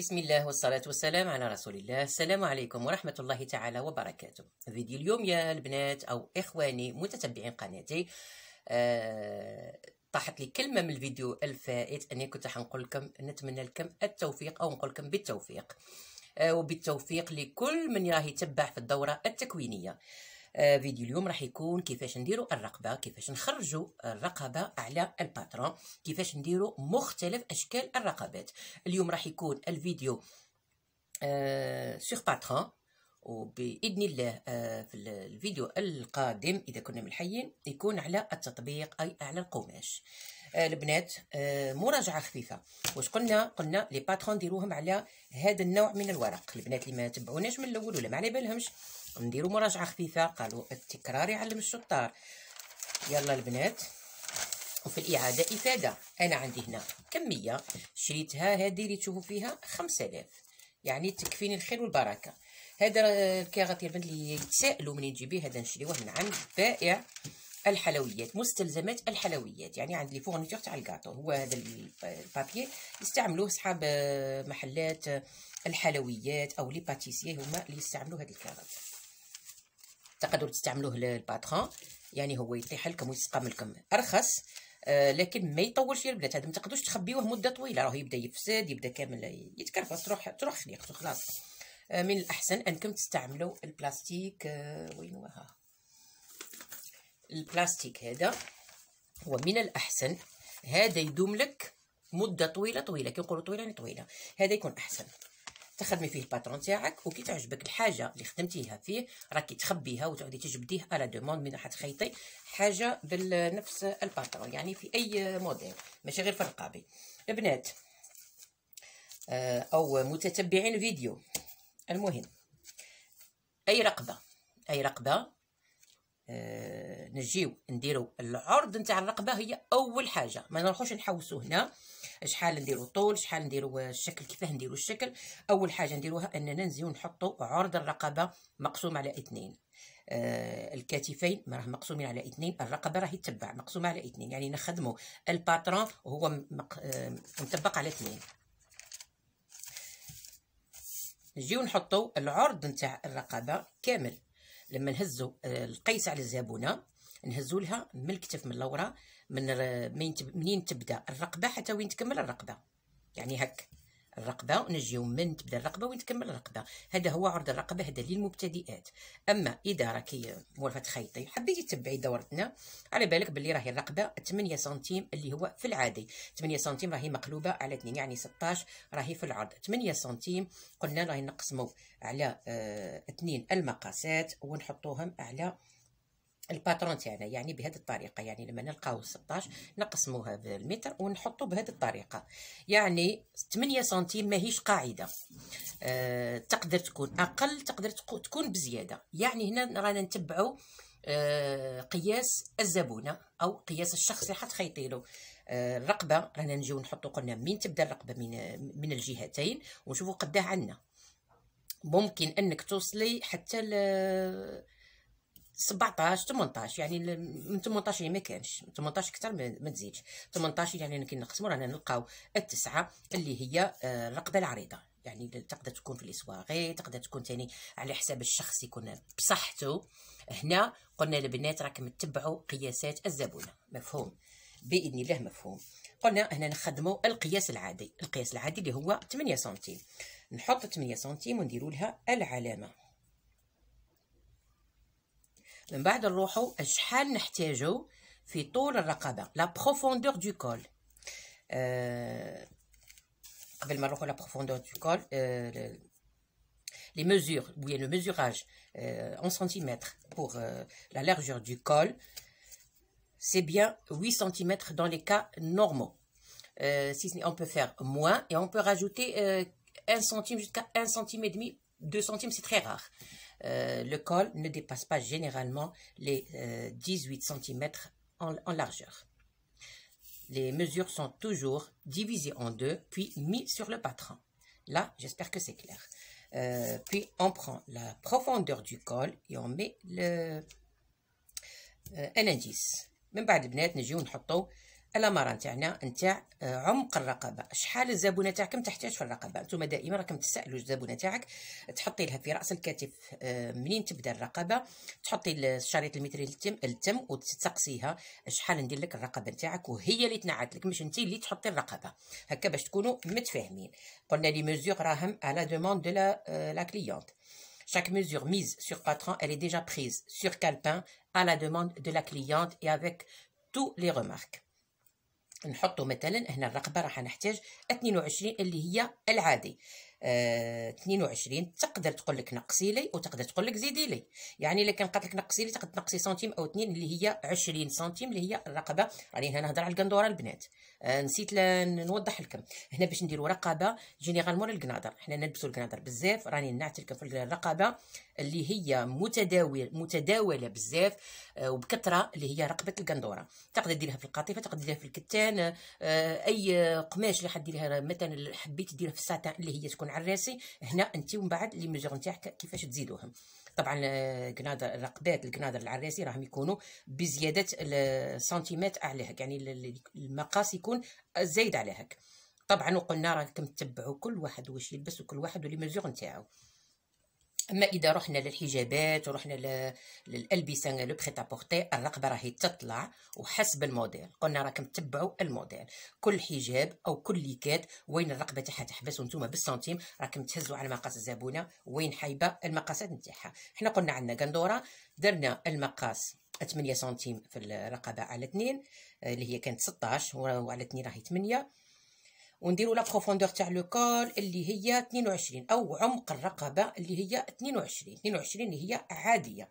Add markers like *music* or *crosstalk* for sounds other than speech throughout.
بسم الله والصلاة والسلام على رسول الله السلام عليكم ورحمة الله تعالى وبركاته فيديو اليوم يا البنات أو إخواني متتبعين قناتي أه... طاحت لي كلمة من الفيديو الفائت أني كنت حنقول لكم نتمنى لكم التوفيق أو نقول لكم بالتوفيق أه وبالتوفيق لكل من راه يتبع في الدورة التكوينية آه، فيديو اليوم راح يكون كيفاش نديرو الرقبه كيفاش نخرجوا الرقبه على الباترون كيفاش نديرو مختلف اشكال الرقبات اليوم راح يكون الفيديو أه سيغ باترون وباذن الله آه، في الفيديو القادم اذا كنا ملحيين يكون على التطبيق اي على القماش آه، البنات مراجعه خفيفه واش قلنا قلنا لي باترون ديروهم على هذا النوع من الورق البنات اللي ما تبعوناش من الاول ولا ما على بالهمش نديرو مراجعه خفيفه قالوا التكرار يعلم الشطار يلا البنات وفي الاعاده افاده انا عندي هنا كميه شريتها هذه اللي تشوفوا فيها 5000 يعني تكفيني الخير والبركه هذا الكاغط يا البنات اللي يتسائلوا من يجي هذا نشريوه من عند بائع الحلويات مستلزمات الحلويات يعني عند لي فورنيتور تاع الكاطو هو هذا البابي يستعملوه صحاب محلات الحلويات او لي باتيسيي هما اللي يستعملوا هذا الكاغط تقدروا تستعملوه للباترون يعني هو يطيح لكم ويستقام لكم ارخص آه، لكن ما يطولش يا البنات هذا ما تقدروش تخبيوه مده طويله راه يبدا يفسد يبدا كامل يتكرفص تروح تروح خليقته آه، خلاص من الاحسن انكم تستعملوا البلاستيك آه وين ها البلاستيك هذا هو من الاحسن هذا يدوم لك مده طويله طويله كي نقولوا طويله يعني طويله هذا يكون احسن تخدمي فيه الباترون تاعك وكي تعجبك الحاجه اللي خدمتيها فيه راكي تخبيها وتعودي تجبديه على دوموند من راح تخيطي حاجه بالنفس الباترون يعني في اي موديل ماشي غير في الرقابي البنات آه، او متتبعين فيديو المهم اي رقبه اي رقبه آه، نجيو نديرو العرض نتاع الرقبه هي اول حاجه ما نروحوش نحوسو هنا شحال نديرو طول شحال نديرو الشكل كيفاه نديرو الشكل اول حاجه نديروها اننا نزيو نحطو عرض الرقبه مقسوم على اثنين آه، الكتفين راه مقسومين على اثنين الرقبه راهي تبع مقسومه على اثنين يعني نخدمو الباترون وهو مق... آه، مطبق على اثنين نجيو نحطو العرض نتاع الرقبه كامل لما نهزوا آه، القيس على الزبونه نهزوا لها من الكتف من لورا من منين تبدا الرقبه حتى وين تكمل الرقبه يعني هك الرقبه ونجيو من تبدا الرقبه وين تكمل الرقبه هذا هو عرض الرقبه هذا للمبتدئات اما اذا راكي موالفه خيطي حبيتي تتبعي دورتنا على بالك باللي راهي الرقبه 8 سنتيم اللي هو في العادي 8 سنتيم راهي مقلوبه على 2 يعني 16 راهي في العرض 8 سنتيم قلنا راهي نقسمو على 2 آه، المقاسات ونحطوهم على الباترون تاعنا يعني بهذه الطريقه يعني لما نلقاو 16 نقسموها بالمتر ونحطو بهذه الطريقه يعني 8 سنتيم ماهيش قاعده أه تقدر تكون اقل تقدر تكون بزياده يعني هنا رانا نتبعو أه قياس الزبونه او قياس الشخص اللي حتخيطي له أه الرقبه رانا نجيو نحطو قلنا من تبدا الرقبه من من الجهتين ونشوفو قداه عندنا ممكن انك توصلي حتى ل 17 18 يعني من 18 يعني ما كانش 18 اكثر ما تزيدش 18 يعني كي نقسموا رانا نلقاو التسعه اللي هي آه، الرقده العريضه يعني تقدر تكون في الاسواغي تقدر تكون ثاني على حساب الشخص يكون بصحته هنا قلنا البنات راكم تتبعوا قياسات الزبونه مفهوم باذن الله مفهوم قلنا هنا نخدموا القياس العادي القياس العادي اللي هو 8 سنتيم نحط 8 سنتيم ونديروا لها العلامه La profondeur du col La في طول col les mesures, ou le mesurage en centimètres pour la largeur du col, c'est bien 8 cm dans les cas normaux. Euh, on peut faire moins et on peut rajouter 1 euh, centime jusqu'à 1 cm et demi, 2 centimes, c'est très rare. Euh, le col ne dépasse pas généralement les 18 euh, cm en, largeur. Les mesures sont toujours divisées en deux, puis mises sur le patron. Là, j'espère que c'est clair. Euh, puis, on prend la profondeur du col et on met le, un indice. Même الامران تاعنا يعني؟ نتاع آه، عمق الرقبه شحال الزبونه تاعكم تحتاج في الرقبه نتوما دائما راكم تسالوا الزبونه تاعك تحطي لها في راس الكتف آه، منين تبدا الرقبه تحطي الشريط المتري التم, التم وتسقسيها شحال ندير لك الرقبه نتاعك وهي اللي تنعت لك مش انت اللي تحطي الرقبه هكا باش تكونوا متفاهمين قلنا لي ميزور راهم على دوموند دو لا كليونت Chaque mesure mise sur patron, elle est déjà prise sur calepin à la demande de la cliente et avec tous les remarques. نحطوا مثلا هنا الرقبه راح نحتاج 22 اللي هي العادي آه 22 تقدر تقول لك نقصي لي وتقدر تقول لك زيدي لي يعني لكن قالت لك نقصي لي تقدر تنقصي سنتيم او اثنين اللي هي 20 سنتيم اللي هي الرقبه راني هنا نهضر على القندوره البنات آه نسيت نوضح لكم هنا باش نديروا رقبه جينيرالمون القنادر حنا نلبسوا القنادر بزاف راني نعت لكم في الرقبه اللي هي متداول متداوله بزاف آه، وبكثره اللي هي رقبه القندوره تقدر ديرها في القطيفه تقدر ديرها في الكتان آه, آه، اي قماش اللي حديرها مثلا حبيت ديرها في الساتان اللي هي تكون تكون على الراسي هنا انت ومن بعد لي ميزور نتاعك كيفاش تزيدوهم طبعا الكنادر آه، الرقبات الكنادر العراسي راهم يكونوا بزياده السنتيمتر عليها يعني المقاس يكون زايد على هك طبعا وقلنا راكم تتبعوا كل واحد واش يلبس وكل واحد ولي ميزور نتاعو اما اذا رحنا للحجابات ورحنا للالبسه لو بريتابورتي الرقبه راهي تطلع وحسب الموديل قلنا راكم تبعوا الموديل كل حجاب او كل ليكات وين الرقبه تاعها تحبس وانتم بالسنتيم راكم تهزوا على مقاس الزبونه وين حايبه المقاسات نتاعها حنا قلنا عندنا قندوره درنا المقاس 8 سنتيم في الرقبه على 2 اللي هي كانت 16 وعلى 2 راهي 8 ونديروا لا بروفوندور تاع لو كول اللي هي 22 او عمق الرقبه اللي هي 22 22 اللي هي عاديه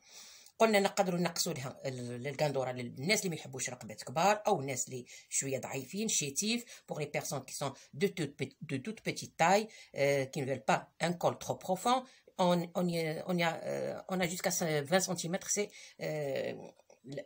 قلنا نقدروا نقصوا لها الكاندوره للناس اللي ما يحبوش رقبات كبار او الناس اللي شويه ضعيفين شيتيف بوغ لي بيرسون كي سون دو توت دو توت بيتيت تاي كي نو با ان كول ترو بروفون اون اون اون a اون euh, a jusqu'à 20 سنتيمتر سي euh,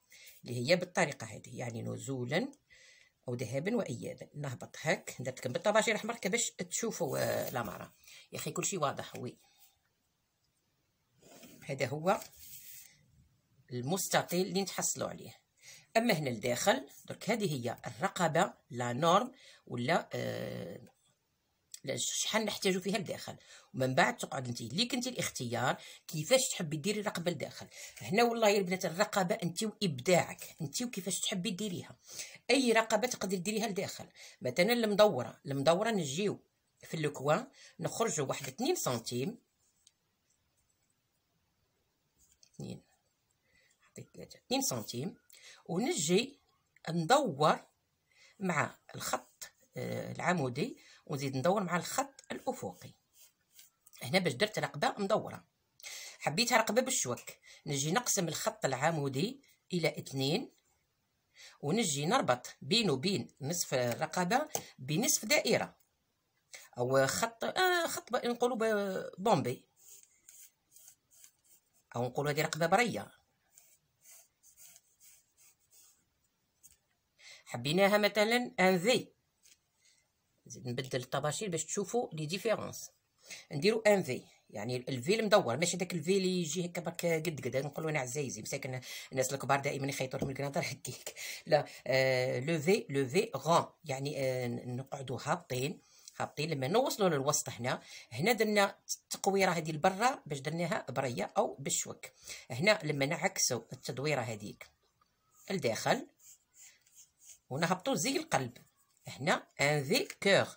اللي هي بالطريقه هذه يعني نزولا او ذهابا وايابا نهبط هاك درت لكم بالطباشير الاحمر باش تشوفوا آه، لاماره يا اخي كلشي واضح وي هذا هو المستطيل اللي نتحصلوا عليه اما هنا لداخل درك هذه هي الرقبه لا نورم ولا آه، شحال نحتاجو فيها لداخل ومن بعد تقعد انت ليك انت الاختيار كيفاش تحبي ديري الرقبه لداخل هنا والله يا البنات الرقبه انت وابداعك انت وكيفاش تحبي ديريها اي رقبه تقدري ديريها لداخل مثلا المدوره المدوره نجيو في الكوان نخرجوا واحد 2 سنتيم 2 2 سنتيم ونجي ندور مع الخط آه، العمودي وزيد ندور مع الخط الافقي هنا باش درت رقبه مدوره حبيتها رقبه بالشوك نجي نقسم الخط العمودي الى اثنين ونجي نربط بين وبين نصف الرقبه بنصف دائره او خط آه خط نقولوا بومبي او نقولوا هذه رقبه بريه حبيناها مثلا ان ذي نبدل الطباشير باش تشوفوا لي ديفيرونس نديرو ان في يعني الفي المدور ماشي داك الفي اللي يجي هكا برك قد قد نقولوا انا عزايزي مساكن الناس الكبار دائما يخيطوا لهم الكناطر *laughs* هكيك لا آه، لو في لو في غون يعني آه نقعدوا هابطين هابطين لما نوصلوا للوسط هنا هنا درنا التقويره هذه لبرا باش درناها بريه او بالشوك هنا لما نعكسوا التدويره هذيك لداخل ونهبطوا زي القلب هنا ان ذي كوغ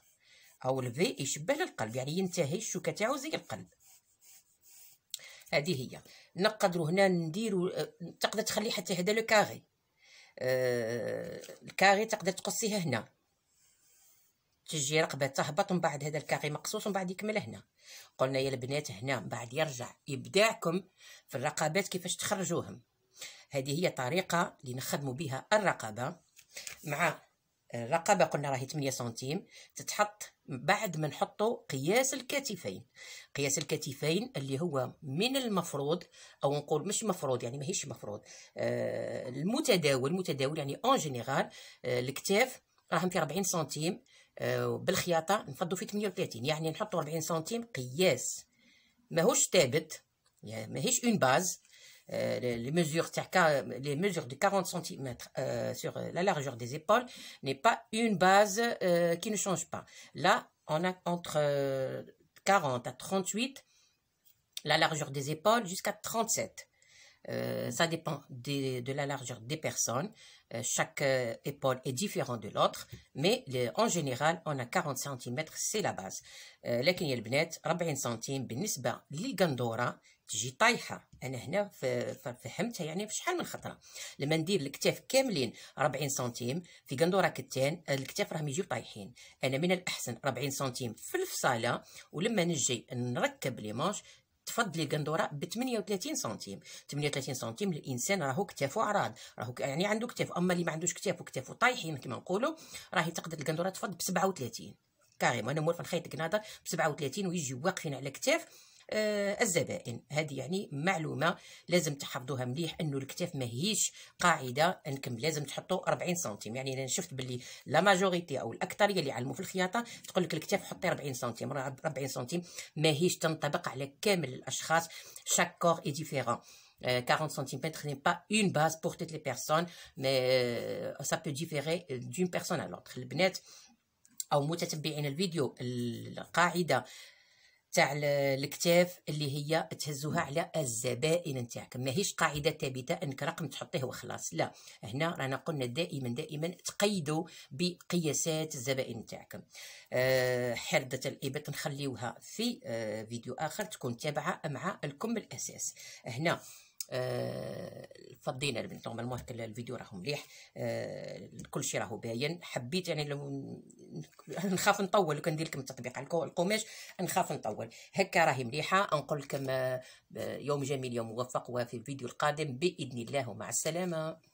او الفي يشبه للقلب يعني ينتهي الشوكه تاعو زي القلب هذه هي نقدروا هنا نديروا آه، تقدر تخلي حتى هذا لو كاري آه... الكاري تقدر تقصيها هنا تجي رقبه تهبط من بعد هذا الكاري مقصوص ومن بعد يكمل هنا قلنا يا البنات هنا من بعد يرجع ابداعكم في الرقبات كيفاش تخرجوهم هذه هي طريقه نخدموا بها الرقبه مع الرقبه قلنا راهي 8 سنتيم تتحط بعد ما نحطوا قياس الكتفين قياس الكتفين اللي هو من المفروض او نقول مش مفروض يعني ماهيش مفروض آه المتداول متداول يعني اون جينيرال آه الكتاف راهم في 40 سنتيم آه بالخياطه نفضوا في 38 يعني نحطوا 40 سنتيم قياس ماهوش ثابت يعني ماهيش اون باز Euh, les mesures les mesures de 40 cm euh, sur euh, la largeur des épaules n'est pas une base qui ne change pas. Là, on a entre 40 à 38 la largeur des épaules jusqu'à 37. ça dépend de la largeur des personnes. chaque épaule est différente de l'autre, mais en général, on a 40 cm, c'est la base. لكن les 40 cm بالنسبة تجي طايحه انا هنا فهمتها يعني في شحال من خطره لما ندير الكتاف كاملين 40 سنتيم في قندوره كتان الكتاف راهم يجيو طايحين انا من الاحسن 40 سنتيم في الفصاله ولما نجي نركب لي مانش تفضلي القندوره ب 38 سنتيم 38 سنتيم الانسان راهو كتافو عراض راهو يعني عنده كتاف اما اللي ما عندوش كتاف وكتافو طايحين كما نقولوا راهي تقدر القندوره تفض ب 37 كاريم انا مولف نخيط كنادر ب 37 ويجي واقفين على كتاف آه، الزبائن هذه يعني معلومه لازم تحفظوها مليح انه الكتاف ماهيش قاعده أنكم لازم تحطوا 40 سنتيم يعني انا شفت باللي لا ماجوريتي او الاكثريه اللي يعلموا في الخياطه تقول لك الكتاف حطي 40 سنتيم 40 سنتيم ماهيش تنطبق على كامل الاشخاص شاك كور اي ديفيرون 40 cm n'est pas une base pour toutes les personnes, mais euh, ça peut différer d'une personne à l'autre. البنات او متتبعين الفيديو القاعده تاع الكتاف اللي هي تهزوها على الزبائن نتاعك ماهيش قاعده ثابته انك رقم تحطيه وخلاص لا هنا رانا قلنا دائما دائما تقيدوا بقياسات الزبائن نتاعك أه حرده الابط نخليوها في أه فيديو اخر تكون تابعه مع الكم الاساس هنا آه فضينا البنات نورمالمون هكا الفيديو راهو مليح آه كل شيء راهو باين حبيت يعني لو نخاف نطول لو ندير لكم التطبيق على القماش نخاف نطول هكا راهي مليحه نقول لكم آه، يوم جميل يوم موفق وفي الفيديو القادم باذن الله ومع السلامه